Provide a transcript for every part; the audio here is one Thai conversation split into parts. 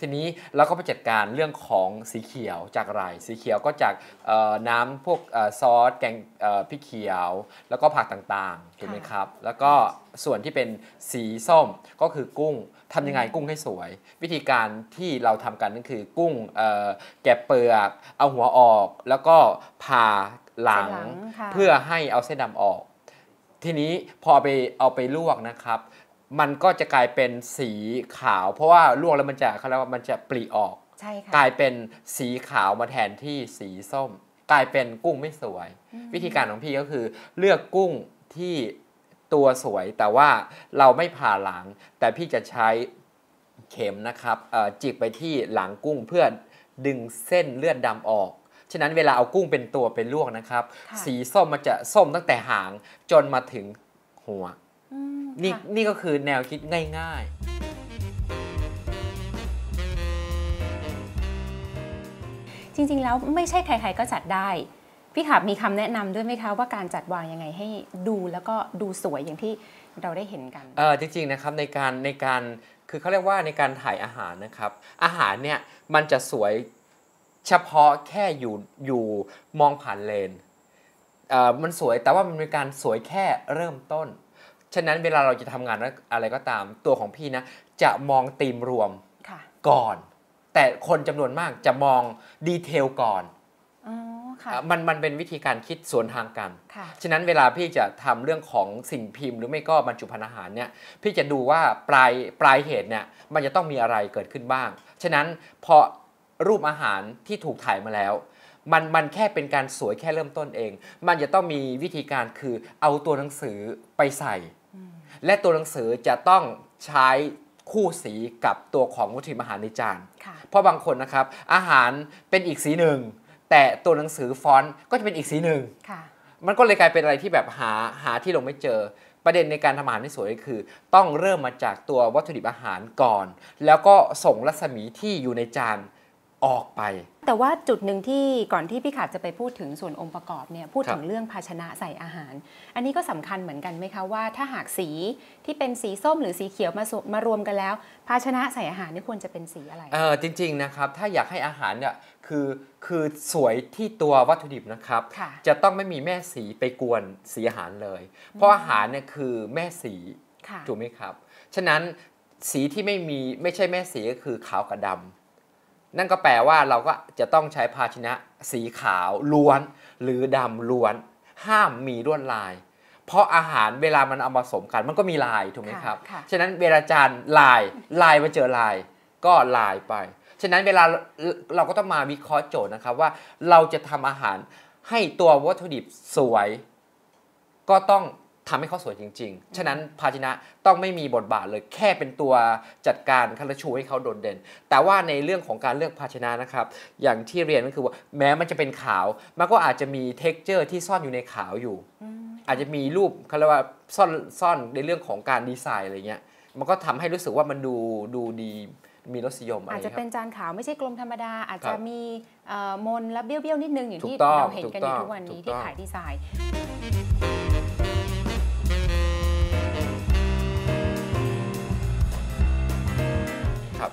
ทีนี้เราก็ไปจัดการเรื่องของสีเขียวจากไร สีเขียวก็จากน้ำพวกซอสแกงพริกเขียวแล้วก็ผักต่างๆถูกไหมครับ แล้วก็ส่วนที่เป็นสีส้มก็คือกุ้งทำยังไงกุ้งให้สวย วิธีการที่เราทำกันนั่นคือ กุ้งแกะเปลือกเอาหัวออก แล้วก็ผ่าหลัง เพื่อให้เอาเส้นดำออก ทีนี้พอไปเอาไปลวกนะครับมันก็จะกลายเป็นสีขาว เพราะว่าลวกแล้วมันจะเขาเรียกว่ามันจะปลีออกใช่ค่ะกลายเป็นสีขาวมาแทนที่สีส้ม กลายเป็นกุ้งไม่สวย วิธีการของพี่ก็คือเลือกกุ้งที่ตัวสวย แต่ว่าเราไม่ผ่าหลัง แต่พี่จะใช้เข็มนะครับจิกไปที่หลังกุ้งเพื่อดึงเส้นเลือดดำออกฉะนั้นเวลาเอากุ้งเป็นตัวเป็นลวกนะครับ สีส้มมันจะส้มตั้งแต่หางจนมาถึงหัวนี่นี่ก็คือแนวคิดง่ายๆ จริงๆ แล้วไม่ใช่ใครๆก็จัดได้ พี่ขับมีคำแนะนำด้วยไหมคะว่าการจัดวางยังไงให้ดูแล้วก็ดูสวยอย่างที่เราได้เห็นกัน เออจริงๆนะครับในการในการคือเขาเรียกว่าในการถ่ายอาหารนะครับ อาหารเนี่ยมันจะสวยเฉพาะแค่อยู่อยู่มองผ่านเลนเออมันสวยแต่ว่ามันเป็นการสวยแค่เริ่มต้นฉะนั้นเวลาเราจะทำงานอะไรก็ตามตัวของพี่นะจะมองธีมรวมก่อน แต่คนจำนวนมากจะมองดีเทลก่อนมัน มันเป็นวิธีการคิดสวนทางกัน ฉะนั้นเวลาพี่จะทำเรื่องของสิ่งพิมพ์หรือไม่ก็บรรจุภัณฑ์อาหารเนี่ยพี่จะดูว่าปลาย ปลายเหตุเนี่ยมันจะต้องมีอะไรเกิดขึ้นบ้าง ฉะนั้นพอรูปอาหารที่ถูกถ่ายมาแล้วมันมันแค่เป็นการสวยแค่เริ่มต้นเอง มันจะต้องมีวิธีการคือเอาตัวหนังสือไปใส่และตัวหนังสือจะต้องใช้คู่สีกับตัวของวัตถุมหานในจานเพราะบางคนนะครับ อาหารเป็นอีกสีหนึ่ง แต่ตัวหนังสือฟอนต์ก็จะเป็นอีกสีหนึ่ง มันก็เลยกลายเป็นอะไรที่แบบหาหาที่ลงไม่เจอ ประเด็นในการทำอาหารที่สวยคือ ต้องเริ่มมาจากตัววัตถุดิบอาหารก่อน แล้วก็ส่งรัศมีที่อยู่ในจานออกไปแต่ว่าจุดหนึ่งที่ก่อนที่พี่ขาดจะไปพูดถึงส่วนองค์ประกอบเนี่ยพูดถึงเรื่องภาชนะใส่อาหาร อันนี้ก็สำคัญเหมือนกันไหมคะว่าถ้าหากสีที่เป็นสีส้มหรือสีเขียวมามารวมกันแล้ว ภาชนะใส่อาหารนี่ควรจะเป็นสีอะไร เออจริงๆนะครับ ถ้าอยากให้อาหารเนี่ยคือคือสวยที่ตัววัตถุดิบนะครับ จะต้องไม่มีแม่สีไปกวนสีอาหารเลย เพราะอาหารเนี่ยคือแม่สีถูกไหมครับ ฉะนั้นสีที่ไม่มีไม่ใช่แม่สีก็คือขาวกับดำนั่นก็แปลว่าเราก็จะต้องใช้ภาชนะสีขาวล้วนหรือดำล้วน ห้ามมีลวดลาย เพราะอาหารเวลามันเอามาผสมกัน มันก็มีลาย ถูกไหมครับฉะนั้นเวลาจานลายลายมาเจอลายก็ลายไป ฉะนั้นเวลาเราก็ต้องมาวิเคราะห์โจทย์นะครับว่าเราจะทำอาหารให้ตัววัตถุดิบสวยก็ต้องทำให้เขาสวยจริงๆ ฉะนั้นภาชนะต้องไม่มีบทบาทเลยแค่เป็นตัวจัดการคัาชูให้เขาโดดเด่น แต่ว่าในเรื่องของการเลือกภาชนะนะครับ อย่างที่เรียนก็คือว่าแม้มันจะเป็นขาวมันก็อาจจะมีเท็กเจอร์ที่ซ่อนอยู่ในขาวอยู่ อาจจะมีรูปเขาเรียกว่า ซ่อนซ่อนในเรื่องของการดีไซน์อะไรเงี้ย มันก็ทำให้รู้สึกว่ามันดูดูดีมีรสิยมอาจจะเป็นจานขาวไม่ใช่กลมธรรมดา อาจจะมีมนและเบี้ยวๆนิดนึงอย่างที่เราเห็นกันอยู่ทุกวันนี้ที่ขายดีไซน์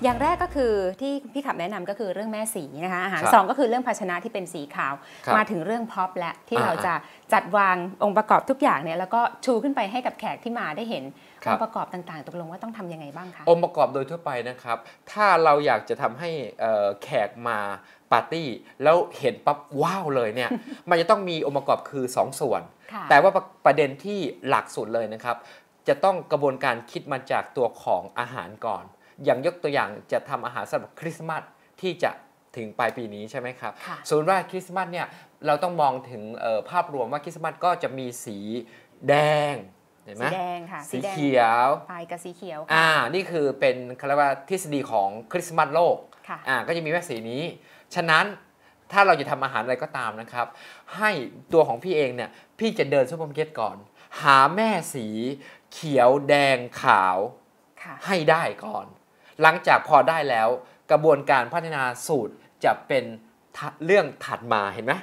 อย่างแรกก็คือที่พี่ขับแนะนำก็คือเรื่องแม่สีนะคะอาหารสองก็คือเรื่องภาชนะที่เป็นสีขาว มาถึงเรื่องพ็อปและ ที่เราจะจัดวางองค์ประกอบทุกอย่างเนี่ยแล้วก็ชูขึ้นไปให้กับแขกที่มาได้เห็นองค์ประกอบต่างๆ ตกลงว่าต้องทํำยังไงบ้างคะ องค์ประกอบโดยทั่วไปนะครับ ถ้าเราอยากจะทำให้แขกมาปาร์ตี้ แล้วเห็นปั๊บว้าวเลยเนี่ย มันจะต้องมีองค์ประกอบคือ 2 ส่วน แต่ว่าประเด็นที่หลักสุดเลยนะครับจะต้องกระบวนการคิดมาจากตัวของอาหารก่อนอย่างยกตัวอย่างจะทำอาหารสำหรับคริสต์มาสที่จะถึงปลายปีนี้ใช่ไหมครับส่วนว่าคริสต์มาสเนี่ย เราต้องมองถึงภาพรวมว่าคริสต์มาสก็จะมีสีแดงเห็นไหมสีแดง ค่ะ สีเขียวปลายกับสีเขียว อ่า นี่คือเป็นคารว่าทฤษฎีของคริสต์มาสโลก อ่า ก็จะมีแม่สีนี้ ฉะนั้นถ้าเราจะทำอาหาร อะไรก็ตามนะครับ ให้ตัวของพี่เองเนี่ยพี่จะเดินซูเปอร์มาร์เก็ตก่อน หาแม่สีเขียวแดงขาวให้ได้ก่อนหลังจากพอได้แล้วกระบวนการพัฒนาสูตรจะเป็นเรื่องถัดมาเห็นไหม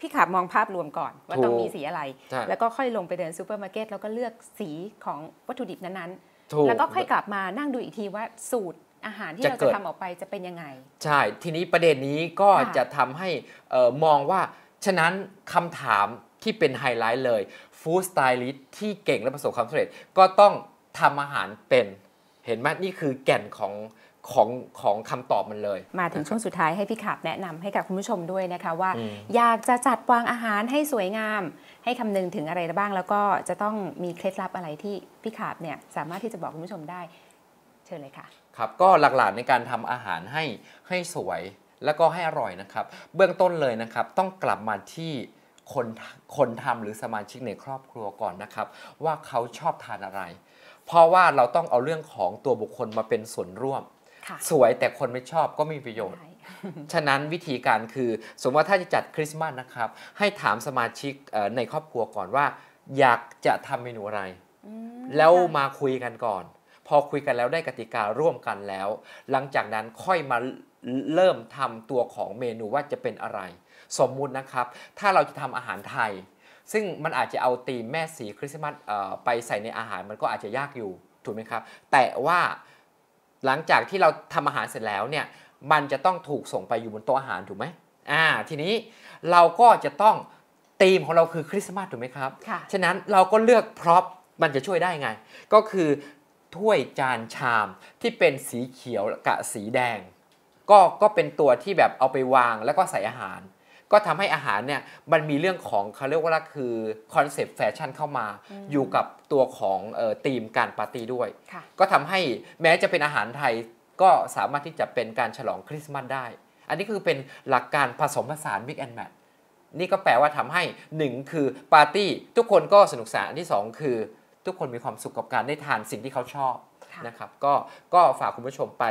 พี่ขามองภาพรวมก่อนว่าต้องมีสีอะไร แล้วก็ค่อยลงไปเดินซูเปอร์มาร์เก็ตแล้วก็เลือกสีของวัตถุดิบนั้นๆแล้วก็ค่อยกลับมานั่งดูอีกทีว่าสูตรอาหารที่เราจะทำออกไปจะเป็นยังไงใช่ทีนี้ประเด็นนี้ก็จะทำให้มองว่าฉะนั้นคำถามที่เป็นไฮไลท์เลยฟู้ดสไตลิสต์ที่เก่งและประสบความสำเร็จ ก็ต้องทำอาหารเป็นเห็นไหมนี่คือแก่นของของของคำตอบมันเลย มาถึงช่วงสุดท้ายให้พี่ขับแนะนำให้กับคุณผู้ชมด้วยนะคะว่าออยากจะจัดวางอาหารให้สวยงาม ให้คำนึงถึงอะไรบ้าง แล้วก็จะต้องมีเคล็ดลับอะไรที่พี่ขับเนี่ยสามารถที่จะบอกคุณผู้ชมได้เชิญเลยค่ะ ครับก็หลักๆในการทำอาหารให้ให้สวยแล้วก็ให้อร่อยนะครับเบื้องต้นเลยนะครับต้องกลับมาที่คนคนทำหรือสมาชิกในครอบครัวก่อนนะครับว่าเขาชอบทานอะไรเพราะว่าเราต้องเอาเรื่องของตัวบุคคลมาเป็นส่วนร่วม สวยแต่คนไม่ชอบก็ไม่มีประโยชน์ ฉะนั้นวิธีการคือ สมมติว่าถ้าจะจัดคริสต์มาสนะครับ ให้ถามสมาชิกในครอบครัวก่อนว่า อยากจะทำเมนูอะไร แล้วมาคุยกันก่อน พอคุยกันแล้วได้กติการ่วมกันแล้ว หลังจากนั้นค่อยมาเริ่มทำตัวของเมนูว่าจะเป็นอะไร สมมุตินะครับ ถ้าเราจะทำอาหารไทยซึ่งมันอาจจะเอาตีมแม่สีคริสต์มาสไปใส่ในอาหารมันก็อาจจะยากอยู่ถูกไหมครับแต่ว่าหลังจากที่เราทำอาหารเสร็จแล้วเนี่ย มันจะต้องถูกส่งไปอยู่บนโต๊ะอาหารถูกไหมอ่าทีนี้เราก็จะต้องตีมของเราคือคริสต์มาส ถูกไหมครับค่ะฉะนั้นเราก็เลือกพร็อพมันจะช่วยได้ไง ก็คือถ้วยจานชามที่เป็นสีเขียวกับสีแดงก็ก็เป็นตัวที่แบบเอาไปวางแล้วก็ใส่อาหารก็ทำให้อาหารเนี่ย มันมีเรื่องของเขาเรียกว่าคือคอนเซปต์แฟชั่นเข้ามา อยู่กับตัวของธีมการปาร์ตี้ด้วย ก็ทำให้แม้จะเป็นอาหารไทย ก็สามารถที่จะเป็นการฉลองคริสต์มาสได้ อันนี้คือเป็นหลักการผสมผสานม i ก and ด a แมทนี่ก็แปลว่าทำให้ 1 คือปาร์ตี้ทุกคนก็สนุกสนานนที่ 2 คือ ทุกคนมีความสุขกับการได้ทานสิ่งที่เขาชอบนะครับก็ก็ฝากคุณผู้ชมไป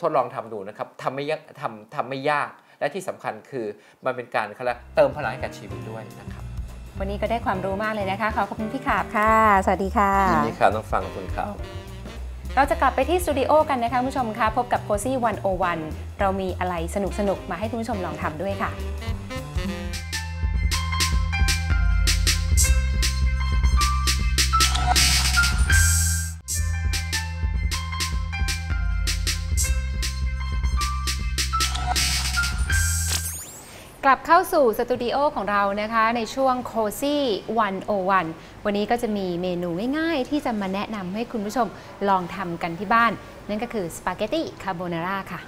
ทดลองทำดูนะครับทำไม่ยากทำทำไม่ยากและที่สำคัญคือมันเป็นการเติมพลังให้กับชีวิตด้วยนะครับ วันนี้ก็ได้ความรู้มากเลยนะคะขอขอบคุณพี่ขาบค่ะ สวัสดีค่ะสวัสดีค่ะต้องฟังคุณครับเราจะกลับไปที่สตูดิโอกันนะคะผู้ชมคะพบกับโคซี่วันโอวันเรามีอะไรสนุกๆ มาใหุ้ผู้ชมลองทำด้วยค่ะกลับเข้าสู่สตูดิโอของเรานะคะในช่วง Cozy 101 วันนี้ก็จะมีเมนูง่าย ๆ ที่จะมาแนะนำให้คุณผู้ชมลองทำกันที่บ้าน นั่นก็คือสปาเกตตีคาโบนาร่าค่ะ